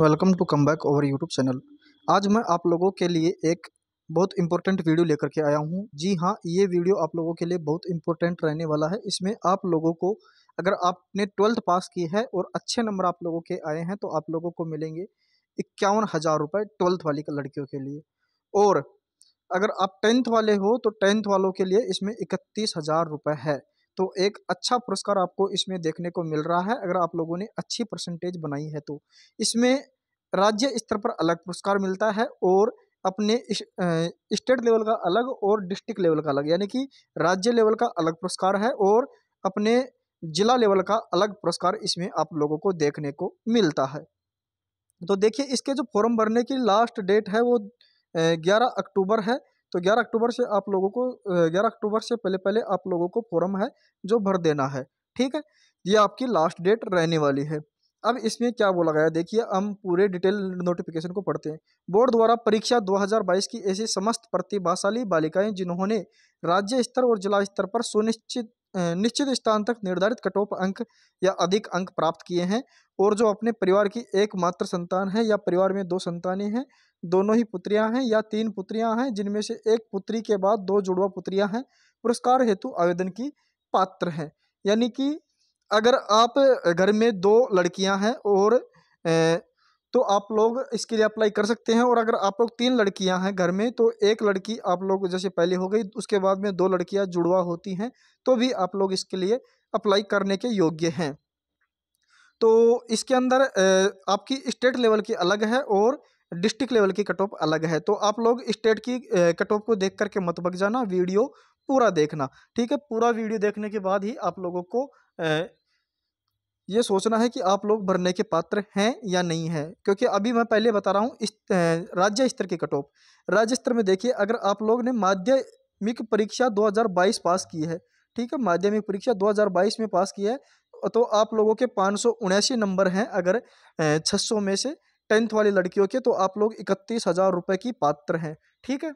welcome to come back over YouTube channel आज मैं आप लोगों के लिए एक बहुत इंपॉर्टेंट वीडियो लेकर के आया हूँ जी हाँ ये वीडियो आप लोगों के लिए बहुत इंपॉर्टेंट रहने वाला है इसमें आप लोगों को अगर आपने ट्वेल्थ पास की है और अच्छे नंबर आप लोगों के आए हैं तो आप लोगों को मिलेंगे इक्यावन हज़ार रुपये ट्वेल्थ वाली लड़कियों के लिए और अगर आप टेंथ वाले हो तो टेंथ वालों के लिए इसमें इकतीस हज़ार रुपये है तो एक अच्छा पुरस्कार आपको इसमें देखने को मिल रहा है अगर आप लोगों ने अच्छी परसेंटेज बनाई है तो इसमें राज्य स्तर पर अलग पुरस्कार मिलता है और अपने स्टेट लेवल का अलग और डिस्ट्रिक्ट लेवल का अलग यानी कि राज्य लेवल का अलग पुरस्कार है और अपने जिला लेवल का अलग पुरस्कार इसमें आप लोगों को देखने को मिलता है तो देखिए इसके जो फॉर्म भरने की लास्ट डेट है वो ग्यारह अक्टूबर है तो 11 अक्टूबर से आप लोगों को 11 अक्टूबर से पहले पहले आप लोगों को फॉर्म है जो भर देना है ठीक है ये आपकी लास्ट डेट रहने वाली है अब इसमें क्या बोला गया देखिए हम पूरे डिटेल नोटिफिकेशन को पढ़ते हैं बोर्ड द्वारा परीक्षा 2022 की ऐसी समस्त प्रतिभाशाली बालिकाएं जिन्होंने राज्य स्तर और जिला स्तर पर सुनिश्चित निश्चित स्थान तक निर्धारित कटोप अंक या अधिक अंक प्राप्त किए हैं और जो अपने परिवार की एकमात्र संतान है या परिवार में दो संतानें हैं दोनों ही पुत्रियां हैं या तीन पुत्रियां हैं जिनमें से एक पुत्री के बाद दो जुड़वा पुत्रियां हैं पुरस्कार हेतु आवेदन की पात्र हैं यानी कि अगर आप घर में दो लड़कियां हैं और तो आप लोग इसके लिए अप्लाई कर सकते हैं और अगर आप लोग तीन लड़कियां हैं घर में तो एक लड़की आप लोग जैसे पहले हो गई उसके बाद में दो लड़कियां जुड़वा होती हैं तो भी आप लोग इसके लिए अप्लाई करने के योग्य हैं तो इसके अंदर आपकी स्टेट लेवल की अलग है और डिस्ट्रिक्ट लेवल की कट ऑफ अलग है तो आप लोग स्टेट की कट ऑफ को देख करके मत बग जाना वीडियो पूरा देखना ठीक है पूरा वीडियो देखने के बाद ही आप लोगों को ये सोचना है कि आप लोग भरने के पात्र हैं या नहीं हैं क्योंकि अभी मैं पहले बता रहा हूँ राज्य स्तर के कट ऑफ राज्य स्तर में देखिए अगर आप लोग ने माध्यमिक परीक्षा 2022 पास की है ठीक है माध्यमिक परीक्षा 2022 में पास की है तो आप लोगों के पाँच नंबर हैं अगर छः में से टेंथ वाली लड़कियों के तो आप लोग इकतीस हज़ार रुपये की पात्र हैं ठीक है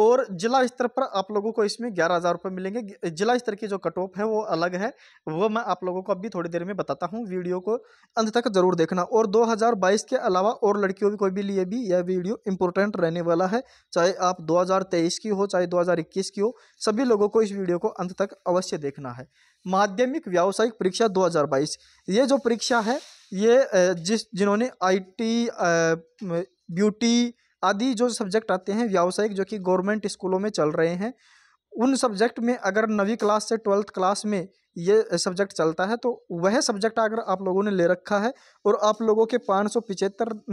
और जिला स्तर पर आप लोगों को इसमें ग्यारह हज़ार रुपये मिलेंगे जिला स्तर की जो कट ऑफ है वो अलग है वो मैं आप लोगों को अभी थोड़ी देर में बताता हूँ वीडियो को अंत तक ज़रूर देखना और 2022 के अलावा और लड़कियों को भी लिए भी यह वीडियो इंपॉर्टेंट रहने वाला है चाहे आप तेईस की हो चाहे इक्कीस की हो सभी लोगों को इस वीडियो को अंत तक अवश्य देखना है माध्यमिक व्यावसायिक परीक्षा बाईस ये जो परीक्षा है ये जिस जिन्होंने टी ब्यूटी आदि जो सब्जेक्ट आते हैं व्यावसायिक जो कि गवर्नमेंट स्कूलों में चल रहे हैं उन सब्जेक्ट में अगर नवी क्लास से ट्वेल्थ क्लास में ये सब्जेक्ट चलता है तो वह सब्जेक्ट अगर आप लोगों ने ले रखा है और आप लोगों के पाँच सौ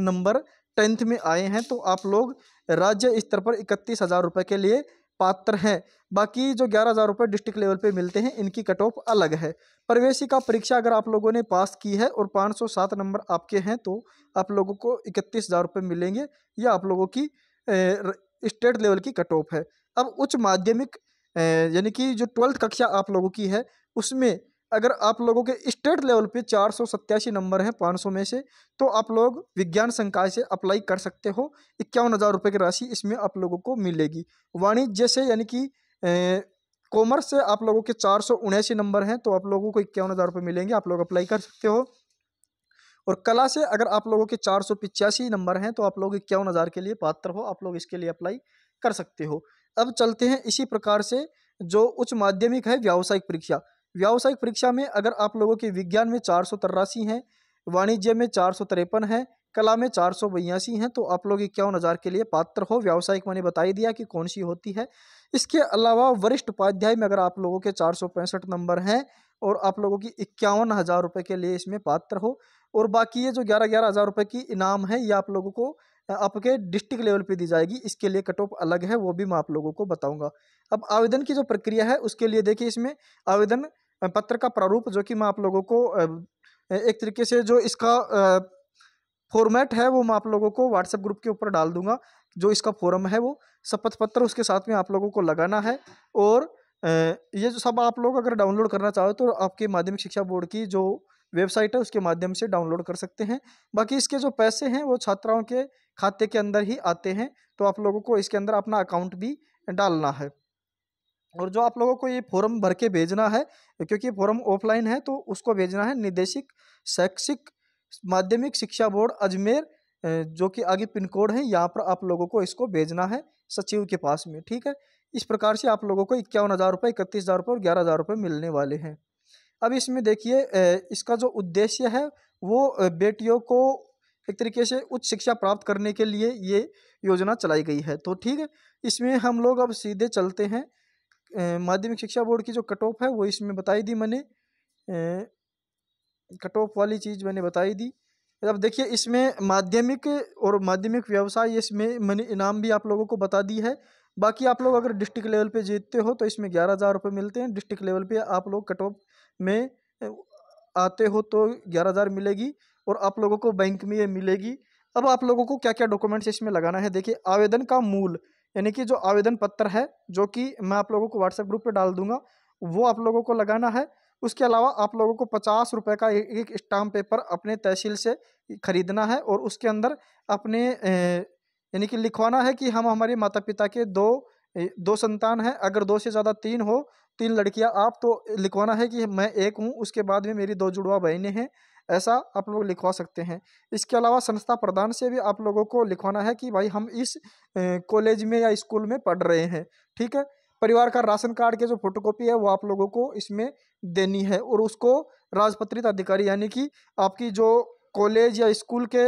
नंबर टेंथ में आए हैं तो आप लोग राज्य स्तर पर इकतीस हज़ार रुपये के लिए पात्र हैं बाकी जो ग्यारह हज़ार रुपये डिस्ट्रिक्ट लेवल पे मिलते हैं इनकी कट ऑफ अलग है प्रवेशिका परीक्षा अगर आप लोगों ने पास की है और 507 नंबर आपके हैं तो आप लोगों को इकतीस हज़ार रुपये मिलेंगे यह आप लोगों की स्टेट लेवल की कट ऑफ है अब उच्च माध्यमिक यानी कि जो ट्वेल्थ कक्षा आप लोगों की है उसमें अगर आप लोगों के स्टेट लेवल पे चार सौ सत्तासी नंबर हैं पाँच सौ में से तो आप लोग विज्ञान संकाय से अप्लाई कर सकते हो इक्यावन हज़ार रुपये की राशि इसमें आप लोगों को मिलेगी वाणिज्य से यानी कि कॉमर्स से आप लोगों के चार सौ उन्यासी नंबर हैं तो आप लोगों को इक्यावन हज़ार रुपये मिलेंगे आप लोग अप्लाई कर सकते हो और कला से अगर आप लोगों के चार सौ पिचासी नंबर हैं तो आप लोग इक्यावन हज़ार के लिए पात्र हो आप लोग इसके लिए अप्लाई कर सकते हो अब चलते हैं इसी प्रकार से जो उच्च माध्यमिक है व्यावसायिक परीक्षा व्यावसायिक परीक्षा में अगर आप लोगों के विज्ञान में चार सौ तिरासी हैं वाणिज्य में चार सौ तिरपन है कला में चार सौ बयासी हैं तो आप लोग इक्यावन हज़ार के लिए पात्र हो व्यावसायिक मैंने बताई दिया कि कौन सी होती है इसके अलावा वरिष्ठ उपाध्याय में अगर आप लोगों के चार सौ पैंसठ नंबर हैं और आप लोगों की इक्यावन हज़ार रुपये के लिए इसमें पात्र हो और बाकी ये जो ग्यारह ग्यारह हज़ार रुपये की इनाम है ये आप लोगों को आपके डिस्ट्रिक्ट लेवल पे दी जाएगी इसके लिए कट ऑफ अलग है वो भी मैं आप लोगों को बताऊंगा अब आवेदन की जो प्रक्रिया है उसके लिए देखिए इसमें आवेदन पत्र का प्रारूप जो कि मैं आप लोगों को एक तरीके से जो इसका फॉर्मेट है वो मैं आप लोगों को व्हाट्सएप ग्रुप के ऊपर डाल दूंगा जो इसका फॉर्म है वो शपथ पत्र उसके साथ में आप लोगों को लगाना है और ये जो सब आप लोग अगर डाउनलोड करना चाहो तो आपके माध्यमिक शिक्षा बोर्ड की जो वेबसाइट है उसके माध्यम से डाउनलोड कर सकते हैं बाकी इसके जो पैसे हैं वो छात्राओं के खाते के अंदर ही आते हैं तो आप लोगों को इसके अंदर अपना अकाउंट भी डालना है और जो आप लोगों को ये फॉर्म भर के भेजना है क्योंकि फॉर्म ऑफलाइन है तो उसको भेजना है निदेशक शैक्षिक माध्यमिक शिक्षा बोर्ड अजमेर जो कि आगे पिन कोड है यहाँ पर आप लोगों को इसको भेजना है सचिव के पास में ठीक है इस प्रकार से आप लोगों को इक्यावन हज़ार रुपये इकतीस हज़ार रुपये और ग्यारह हज़ार रुपये मिलने वाले हैं अब इसमें देखिए इसका जो उद्देश्य है वो बेटियों को एक तरीके से उच्च शिक्षा प्राप्त करने के लिए ये योजना चलाई गई है तो ठीक है इसमें हम लोग अब सीधे चलते हैं माध्यमिक शिक्षा बोर्ड की जो कट ऑफ है वो इसमें बताई दी मैंने कट ऑफ वाली चीज़ मैंने बताई दी अब देखिए इसमें माध्यमिक और माध्यमिक व्यवसाय इसमें मैंने इनाम भी आप लोगों को बता दी है बाकी आप लोग अगर डिस्ट्रिक्ट लेवल पे जीतते हो तो इसमें ग्यारह हज़ार रुपये मिलते हैं डिस्ट्रिक्ट लेवल पे आप लोग कट ऑफ में आते हो तो ग्यारह हज़ार मिलेगी और आप लोगों को बैंक में ये मिलेगी अब आप लोगों को क्या क्या डॉक्यूमेंट्स इसमें लगाना है देखिए आवेदन का मूल यानी कि जो आवेदन पत्र है जो कि मैं आप लोगों को व्हाट्सएप ग्रुप पे डाल दूंगा वो आप लोगों को लगाना है उसके अलावा आप लोगों को पचास रुपये का एक स्टाम्प पेपर अपने तहसील से ख़रीदना है और उसके अंदर अपने यानी कि लिखवाना है कि हम हमारे माता पिता के दो दो संतान हैं अगर दो से ज़्यादा तीन हो तीन लड़कियां आप तो लिखवाना है कि मैं एक हूँ उसके बाद में मेरी दो जुड़वा बहनें हैं ऐसा आप लोग लिखवा सकते हैं इसके अलावा संस्था प्रधान से भी आप लोगों को लिखवाना है कि भाई हम इस कॉलेज में या स्कूल में पढ़ रहे हैं ठीक है परिवार का राशन कार्ड के जो फोटोकॉपी है वो आप लोगों को इसमें देनी है और उसको राजपत्रित अधिकारी यानी कि आपकी जो कॉलेज या स्कूल के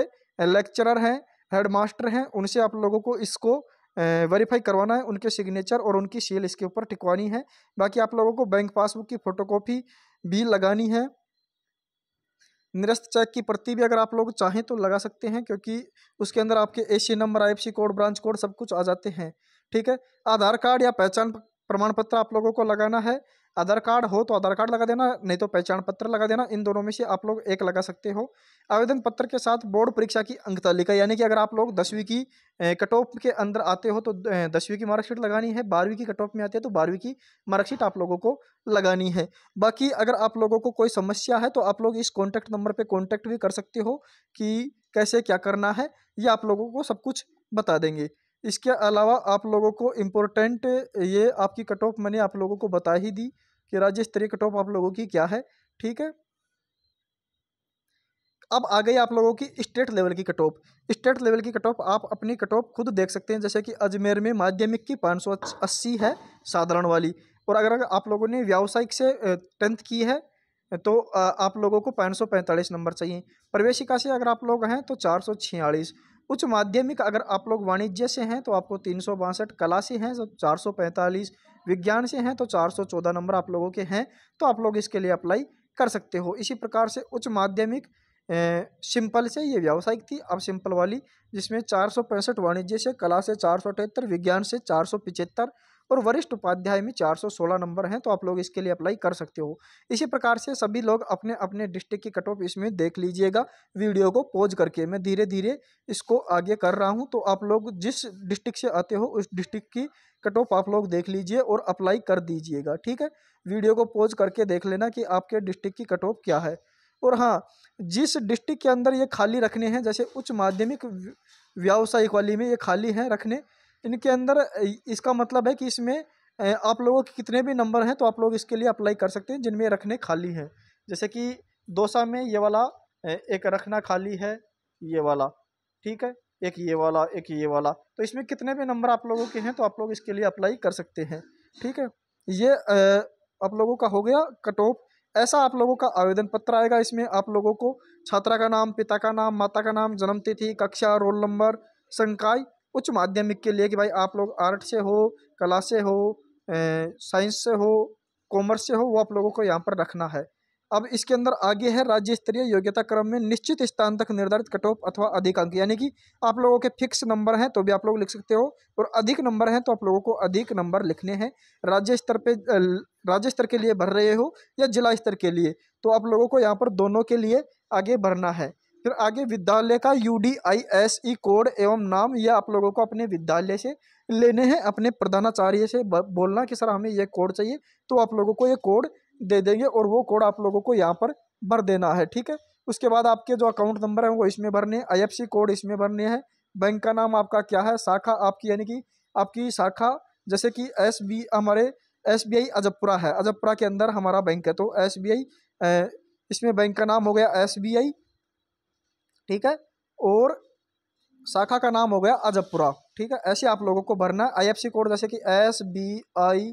लेक्चरर हैं हेडमास्टर हैं उनसे आप लोगों को इसको वेरीफाई करवाना है उनके सिग्नेचर और उनकी सील इसके ऊपर टिकवानी है बाकी आप लोगों को बैंक पासबुक की फ़ोटोकॉपी भी लगानी है निरस्त चेक की प्रति भी अगर आप लोग चाहें तो लगा सकते हैं क्योंकि उसके अंदर आपके a number I code branch code सब कुछ आ जाते हैं ठीक है आधार कार्ड या पहचान प्रमाण पत्र आप लोगों को लगाना है आधार कार्ड हो तो आधार कार्ड लगा देना नहीं तो पहचान पत्र लगा देना इन दोनों में से आप लोग एक लगा सकते हो आवेदन पत्र के साथ बोर्ड परीक्षा की अंक तालिका यानी कि अगर आप लोग दसवीं की कट ऑफ के अंदर आते हो तो दसवीं की मार्कशीट लगानी है बारहवीं की कट ऑफ में आते हैं तो बारहवीं की मार्कशीट आप लोगों को लगानी है बाकी अगर आप लोगों को कोई समस्या है तो आप लोग इस कॉन्टैक्ट नंबर पर कॉन्टैक्ट भी कर सकते हो कि कैसे क्या करना है ये आप लोगों को सब कुछ बता देंगे इसके अलावा आप लोगों को इम्पोर्टेंट ये आपकी कट ऑफ मैंने आप लोगों को बता ही दी कि राज्य स्तरीय कट ऑफ आप लोगों की क्या है ठीक है अब आ गई आप लोगों की स्टेट लेवल की कट ऑफ स्टेट लेवल की कट ऑफ आप अपनी कट ऑफ खुद देख सकते हैं जैसे कि अजमेर में माध्यमिक की पाँच सौ अस्सी है साधारण वाली और अगर आप लोगों ने व्यावसायिक से टेंथ की है तो आप लोगों को पाँच सौ पैंतालीस नंबर चाहिए प्रवेशिका से अगर आप लोग हैं तो चार सौ छियालीस उच्च माध्यमिक अगर आप लोग वाणिज्य से हैं तो आपको तीन सौ बासठ कला से हैं तो चार सौ पैंतालीस विज्ञान से हैं तो चार सौ चौदह नंबर आप लोगों के हैं तो आप लोग इसके लिए अप्लाई कर सकते हो इसी प्रकार से उच्च माध्यमिक सिंपल से ये व्यावसायिक थी अब सिंपल वाली जिसमें चार सौ पैंसठ वाणिज्य से कला से चार सौ अठहत्तर विज्ञान से चार सौ पिचहत्तर और वरिष्ठ उपाध्याय में 416 नंबर हैं तो आप लोग इसके लिए अप्लाई कर सकते हो इसी प्रकार से सभी लोग अपने अपने डिस्ट्रिक्ट की कट ऑफ इसमें देख लीजिएगा वीडियो को पॉज करके मैं धीरे धीरे इसको आगे कर रहा हूँ तो आप लोग जिस डिस्ट्रिक्ट से आते हो उस डिस्ट्रिक्ट की कट ऑफ आप लोग देख लीजिए और अप्लाई कर दीजिएगा ठीक है वीडियो को पॉज करके देख लेना कि आपके डिस्ट्रिक्ट की कट ऑफ क्या है और हाँ जिस डिस्ट्रिक्ट के अंदर ये खाली रखने हैं जैसे उच्च माध्यमिक व्यावसायिक वाली में ये खाली हैं रखने इनके अंदर इसका मतलब है कि इसमें आप लोगों के कितने भी नंबर हैं तो आप लोग इसके लिए अप्लाई कर सकते हैं जिनमें रखने खाली हैं जैसे कि दोसा में ये वाला एक रखना खाली है ये वाला ठीक है एक ये वाला एक ये वाला तो इसमें कितने भी नंबर आप लोगों के हैं तो आप लोग इसके लिए अप्लाई कर सकते हैं ठीक है ये आप लोगों का हो गया कट ऑफ ऐसा आप लोगों का आवेदन पत्र आएगा इसमें आप लोगों को छात्रा का नाम पिता का नाम माता का नाम जन्म तिथि कक्षा रोल नंबर संकाय उच्च माध्यमिक के लिए कि भाई आप लोग आर्ट से हो कला से हो साइंस से हो कॉमर्स से हो वो आप लोगों को यहाँ पर रखना है अब इसके अंदर आगे है राज्य स्तरीय योग्यता क्रम में निश्चित स्थान तक निर्धारित कट ऑफ अथवा अधिक अंक यानी कि आप लोगों के फिक्स नंबर हैं तो भी आप लोग लिख सकते हो और अधिक नंबर हैं तो आप लोगों को अधिक नंबर लिखने हैं राज्य स्तर पे राज्य स्तर के लिए भर रहे हो या जिला स्तर के लिए तो आप लोगों को यहाँ पर दोनों के लिए आगे भरना है फिर आगे विद्यालय का U D I S E code एवं नाम यह आप लोगों को अपने विद्यालय से लेने हैं अपने प्रधानाचार्य से बोलना कि सर हमें यह कोड चाहिए तो आप लोगों को ये कोड दे देंगे और वो कोड आप लोगों को यहाँ पर भर देना है ठीक है उसके बाद आपके जो अकाउंट नंबर है वो इसमें भरने हैं आई कोड इसमें भरने हैं बैंक का नाम आपका क्या है शाखा आपकी यानी कि आपकी शाखा जैसे कि एस बी हमारे एस बी आई अजबपुरा है अजबपुरा के अंदर हमारा बैंक है तो एस बी आई इसमें बैंक का नाम हो गया एस बी आई ठीक है और शाखा का नाम हो गया अजबपुरा ठीक है ऐसे आप लोगों को भरना है आईएफसी कोड जैसे कि S B I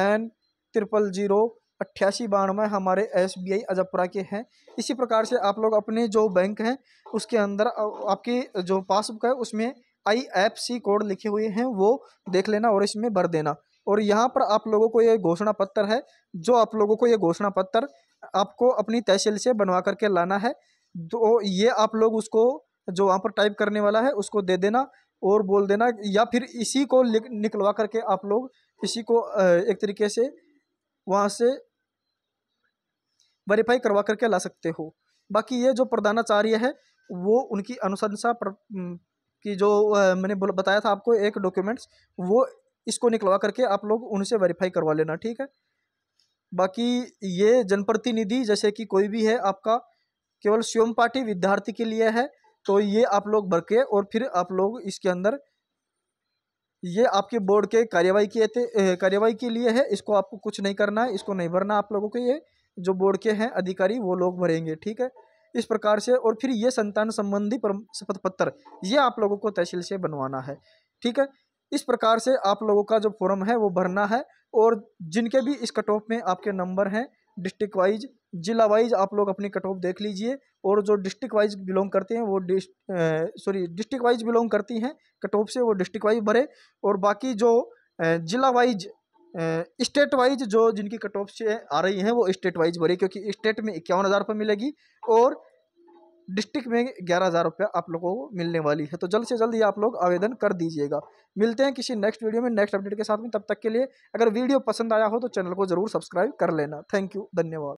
N triple zero अट्ठासी बानवे हमारे एस बी आई अजबपुरा के हैं इसी प्रकार से आप लोग अपने जो बैंक हैं उसके अंदर आपकी जो पासबुक है उसमें आई एफ सी कोड लिखे हुए हैं वो देख लेना और इसमें भर देना और यहाँ पर आप लोगों को ये घोषणा पत्र है जो आप लोगों को ये घोषणा पत्र आपको अपनी तहसील से बनवा करके लाना है तो ये आप लोग उसको जो वहाँ पर टाइप करने वाला है उसको दे देना और बोल देना या फिर इसी को निकलवा करके आप लोग इसी को एक तरीके से वहाँ से वेरीफाई करवा करके ला सकते हो बाकी ये जो प्रधानाचार्य है वो उनकी अनुशंसा की जो मैंने बताया था आपको एक डॉक्यूमेंट्स वो इसको निकलवा करके आप लोग उनसे वेरीफाई करवा लेना ठीक है बाकी ये जनप्रतिनिधि जैसे कि कोई भी है आपका केवल स्वयं पाठी विद्यार्थी के लिए है तो ये आप लोग भर के और फिर आप लोग इसके अंदर ये आपके बोर्ड के कार्यवाही के कार्यवाही के लिए है इसको आपको कुछ नहीं करना है इसको नहीं भरना आप लोगों को ये जो बोर्ड के हैं अधिकारी वो लोग भरेंगे ठीक है इस प्रकार से और फिर ये संतान संबंधी शपथ पत्र ये आप लोगों को तहसील से बनवाना है ठीक है इस प्रकार से आप लोगों का जो फॉर्म है वो भरना है और जिनके भी इस कट ऑफ में आपके नंबर हैं डिस्ट्रिक्ट वाइज जिला वाइज आप लोग अपनी कट ऑफ देख लीजिए और जो डिस्ट्रिक्ट वाइज बिलोंग करते हैं वो सॉरी डिस्ट्रिक्ट वाइज बिलोंग करती हैं कट ऑफ से वो डिस्ट्रिक्ट वाइज भरे और बाकी जो जिला वाइज स्टेट वाइज जो जिनकी कट ऑफ से आ रही हैं वो स्टेट वाइज भरे क्योंकि स्टेट में इक्यावन हज़ार रुपये मिलेगी और डिस्ट्रिक्ट में ग्यारह हज़ार रुपया आप लोगों को मिलने वाली है तो जल्द से जल्द ये आप लोग आवेदन कर दीजिएगा मिलते हैं किसी नेक्स्ट वीडियो में नेक्स्ट अपडेट के साथ में तब तक के लिए अगर वीडियो पसंद आया हो तो चैनल को ज़रूर सब्सक्राइब कर लेना थैंक यू धन्यवाद